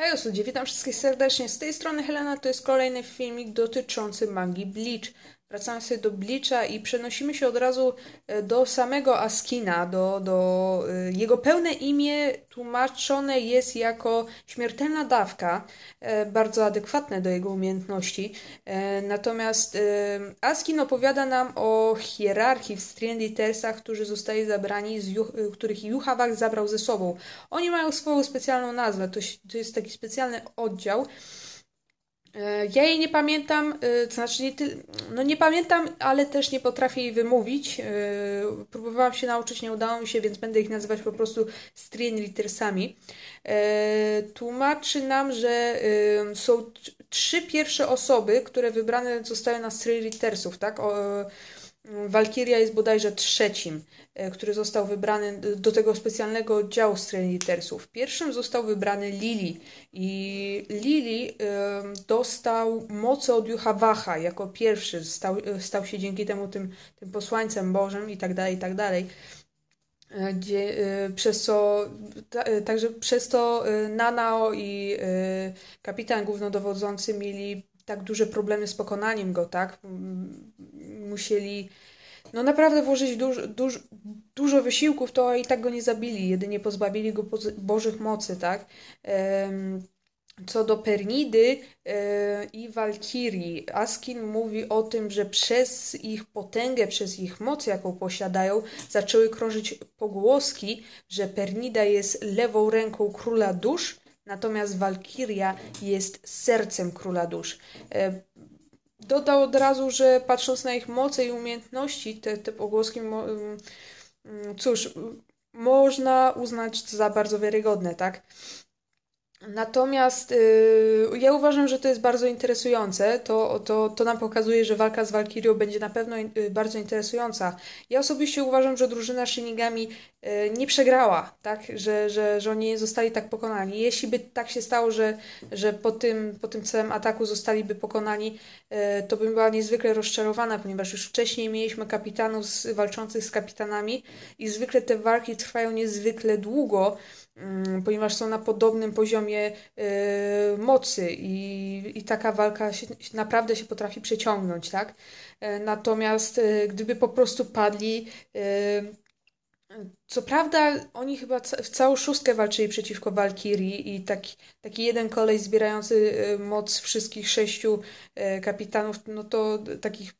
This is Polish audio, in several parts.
Hej ludzie, witam wszystkich serdecznie. Z tej strony Helena, to jest kolejny filmik dotyczący magii Bleach. Wracamy sobie do Blicza i przenosimy się od razu e, do samego Askina, do, do e, jego pełne imię tłumaczone jest jako śmiertelna dawka, e, bardzo adekwatne do jego umiejętności. Natomiast Askin opowiada nam o hierarchii w Strinditersach, którzy zostali zabrani, z Juch, których Juchawak zabrał ze sobą. Oni mają swoją specjalną nazwę, to, to jest taki specjalny oddział, E, ja jej nie pamiętam, e, to znaczy nie, no nie pamiętam, ale też nie potrafię jej wymówić. E, próbowałam się nauczyć, nie udało mi się, więc będę ich nazywać po prostu litersami. Tłumaczy nam, że są trzy pierwsze osoby, które wybrane zostały na litersów, tak? O, Walkiria jest bodajże trzecim, e, który został wybrany do tego specjalnego oddziału Strelitersów. Pierwszym został wybrany Lili i Lili dostał moce od Juhawaha jako pierwszy. Stał, e, stał się dzięki temu tym, tym posłańcem Bożym i tak dalej, i tak dalej. E, gdzie, przez co, także przez to Nanao i kapitan głównodowodzący mieli tak duże problemy z pokonaniem go, tak? Mm, musieli no naprawdę włożyć duż, duż, dużo wysiłków, to i tak go nie zabili, jedynie pozbawili go bożych mocy, tak? Co do Pernidy e, i Walkirii, Askin mówi o tym, że przez ich potęgę, przez ich moc, jaką posiadają, zaczęły krążyć pogłoski, że Pernida jest lewą ręką króla dusz, natomiast Walkiria jest sercem króla dusz. E, Dodał od razu, że patrząc na ich moce i umiejętności, te, te pogłoski, cóż, można uznać za bardzo wiarygodne, tak? Natomiast yy, ja uważam, że to jest bardzo interesujące. To, to, to nam pokazuje, że walka z Valkyrią będzie na pewno in, yy, bardzo interesująca. Ja osobiście uważam, że drużyna Shinigami yy, nie przegrała, tak? Że, że, że oni nie zostali tak pokonani. Jeśli by tak się stało, że, że po, tym, po tym całym ataku zostaliby pokonani, y, to bym była niezwykle rozczarowana, ponieważ już wcześniej mieliśmy kapitanów z, walczących z kapitanami i zwykle te walki trwają niezwykle długo Mm, ponieważ są na podobnym poziomie y, mocy i, i taka walka się, naprawdę się potrafi przeciągnąć, tak? E, natomiast e, gdyby po prostu padli, y, co prawda oni chyba w całą szóstkę walczyli przeciwko Walkirii i taki, taki jeden kolej zbierający e, moc wszystkich sześciu kapitanów, no to takich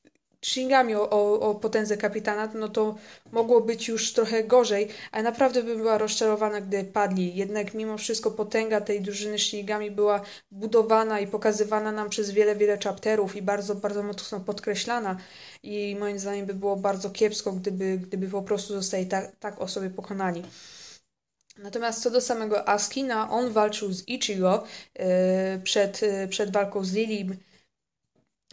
Shinigami o, o, o potędze kapitana, no to mogło być już trochę gorzej, a naprawdę bym była rozczarowana, gdy padli. Jednak mimo wszystko potęga tej drużyny Shinigami była budowana i pokazywana nam przez wiele, wiele chapterów i bardzo, bardzo mocno podkreślana i moim zdaniem by było bardzo kiepsko, gdyby, gdyby po prostu zostali tak, tak o sobie pokonani. Natomiast co do samego Askina, on walczył z Ichigo e, przed, e, przed walką z Lilim,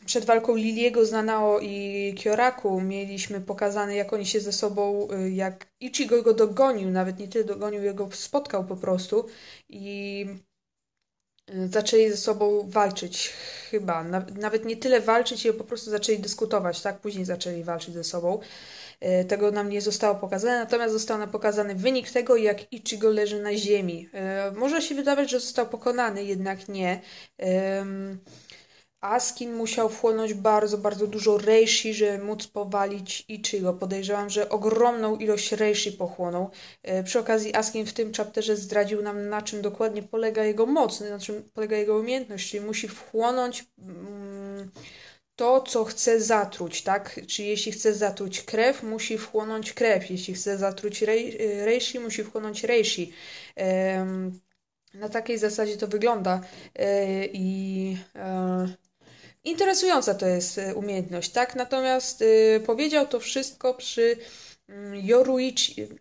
przed walką Liliego Nanao i Kioraku mieliśmy pokazane, jak oni się ze sobą, y, jak Ichigo go dogonił, nawet nie tyle dogonił, jego spotkał po prostu i y, zaczęli ze sobą walczyć, chyba. Nawet nie tyle walczyć, ile po prostu zaczęli dyskutować, tak? Później zaczęli walczyć ze sobą. Y, tego nam nie zostało pokazane, natomiast został nam pokazany wynik tego, jak Ichigo leży na ziemi. Może się wydawać, że został pokonany, jednak nie Askin musiał wchłonąć bardzo, bardzo dużo reishi, żeby móc powalić Ichigo. Podejrzewam, że ogromną ilość reishi pochłonął. E, przy okazji Askin w tym chapterze zdradził nam, na czym dokładnie polega jego moc, na czym polega jego umiejętność, czyli musi wchłonąć... Mm, to, co chce zatruć, tak? Czyli jeśli chce zatruć krew, musi wchłonąć krew. Jeśli chce zatruć rejsi, e, reishi, musi wchłonąć reishi. na takiej zasadzie to wygląda. E, I Interesująca to jest y, umiejętność, tak? Natomiast y, powiedział to wszystko przy Yoruichi. Mm,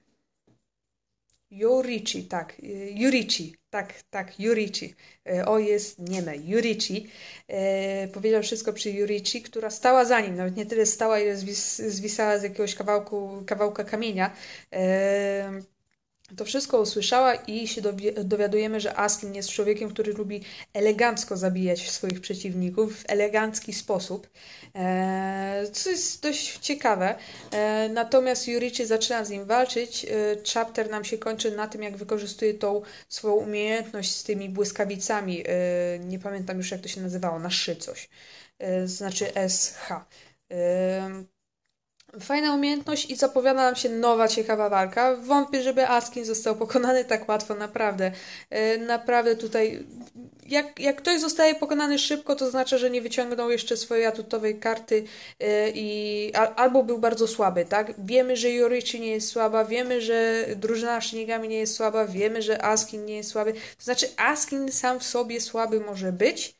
Yorichi, tak, Yurichi, tak, tak, Yurichi. Y, o jest nieme, Yurichi. E, y, powiedział wszystko przy Yurichi, która stała za nim, nawet nie tyle stała, ile zwis, zwisała z jakiegoś kawałku, kawałka kamienia. E, to wszystko usłyszała i się dowiadujemy, że Aslin jest człowiekiem, który lubi elegancko zabijać swoich przeciwników w elegancki sposób, eee, co jest dość ciekawe. Eee, natomiast Yurichi zaczyna z nim walczyć. Eee, chapter nam się kończy na tym, jak wykorzystuje tą swoją umiejętność z tymi błyskawicami. nie pamiętam już, jak to się nazywało, na szy coś. znaczy SH. Fajna umiejętność i zapowiada nam się nowa, ciekawa walka. Wątpię, żeby Askin został pokonany tak łatwo, naprawdę. E, naprawdę tutaj, jak, jak ktoś zostaje pokonany szybko, to znaczy, że nie wyciągnął jeszcze swojej atutowej karty e, i albo był bardzo słaby, tak? Wiemy, że Joryci nie jest słaba, wiemy, że drużyna Shinigami nie jest słaba, wiemy, że Askin nie jest słaby. To znaczy, Askin sam w sobie słaby może być,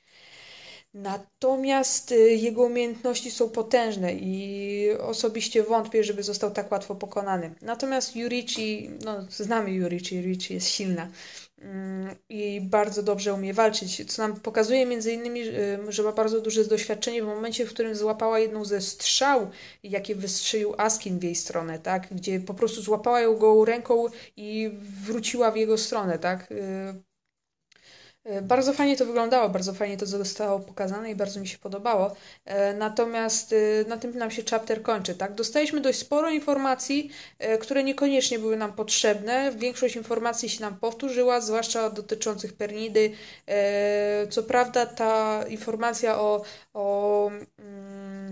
Natomiast y, jego umiejętności są potężne i osobiście wątpię, żeby został tak łatwo pokonany. Natomiast Yurichi, no znamy Yurichi, Yurichi jest silna mm, i bardzo dobrze umie walczyć, co nam pokazuje między innymi, y, że ma bardzo duże doświadczenie w momencie, w którym złapała jedną ze strzał, jakie wystrzelił Askin w jej stronę, tak? Gdzie po prostu złapała ją go ręką i wróciła w jego stronę, tak? Y, E, bardzo fajnie to wyglądało, bardzo fajnie to zostało pokazane i bardzo mi się podobało. E, natomiast e, na tym nam się chapter kończy, tak? Dostaliśmy dość sporo informacji, które niekoniecznie były nam potrzebne. Większość informacji się nam powtórzyła, zwłaszcza dotyczących pernidy. Co prawda ta informacja o, o mm,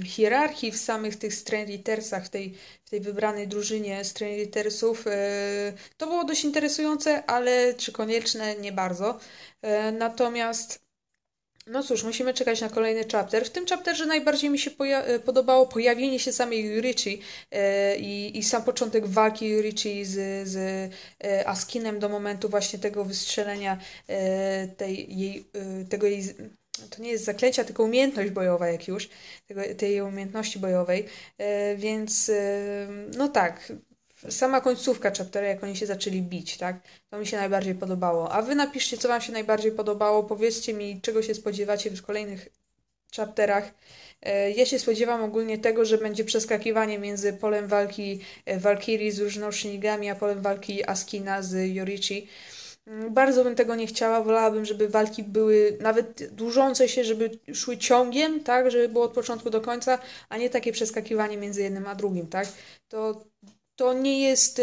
hierarchii w samych tych Strandritersach, w tej, w tej wybranej drużynie Strandritersów. E, to było dość interesujące, ale czy konieczne? Nie bardzo. E, natomiast no cóż, musimy czekać na kolejny chapter. W tym chapterze najbardziej mi się poja- e, podobało pojawienie się samej Yurichi i, i sam początek walki Yurichi z, z Askinem do momentu właśnie tego wystrzelenia tej, jej, tego jej to nie jest zaklęcia, tylko umiejętność bojowa jak już, tego, tej umiejętności bojowej, e, więc e, no tak, sama końcówka chaptera, jak oni się zaczęli bić, tak, to mi się najbardziej podobało. A wy napiszcie, co wam się najbardziej podobało, powiedzcie mi, czego się spodziewacie w kolejnych chapterach. E, ja się spodziewam ogólnie tego, że będzie przeskakiwanie między polem walki e, Walkiri z różnocznikami, a polem walki Askina z Yorichi. Mm, bardzo bym tego nie chciała, wolałabym, żeby walki były nawet dłużące się, żeby szły ciągiem, tak, żeby było od początku do końca, a nie takie przeskakiwanie między jednym a drugim, tak. To, to nie jest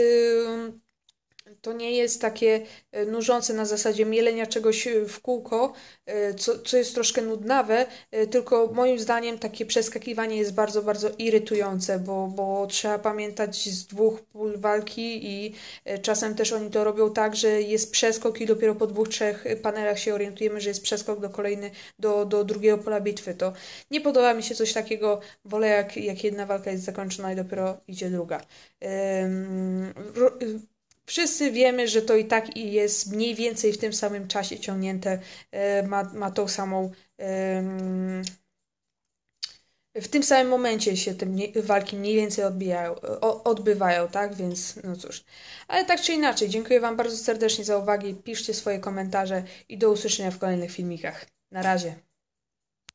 to nie jest takie e, nużące na zasadzie mielenia czegoś e, w kółko, e, co, co jest troszkę nudnawe, tylko moim zdaniem takie przeskakiwanie jest bardzo, bardzo irytujące, bo, bo trzeba pamiętać z dwóch pól walki i czasem też oni to robią tak, że jest przeskok i dopiero po dwóch, trzech panelach się orientujemy, że jest przeskok do kolejny, do, do drugiego pola bitwy. To nie podoba mi się coś takiego, wolę jak, jak jedna walka jest zakończona i dopiero idzie druga. Wszyscy wiemy, że to i tak i jest mniej więcej w tym samym czasie ciągnięte, e, ma, ma tą samą. W tym samym momencie się te walki mniej więcej odbijają, odbywają, tak? Więc no cóż. Ale tak czy inaczej, dziękuję Wam bardzo serdecznie za uwagę. Piszcie swoje komentarze i do usłyszenia w kolejnych filmikach. Na razie.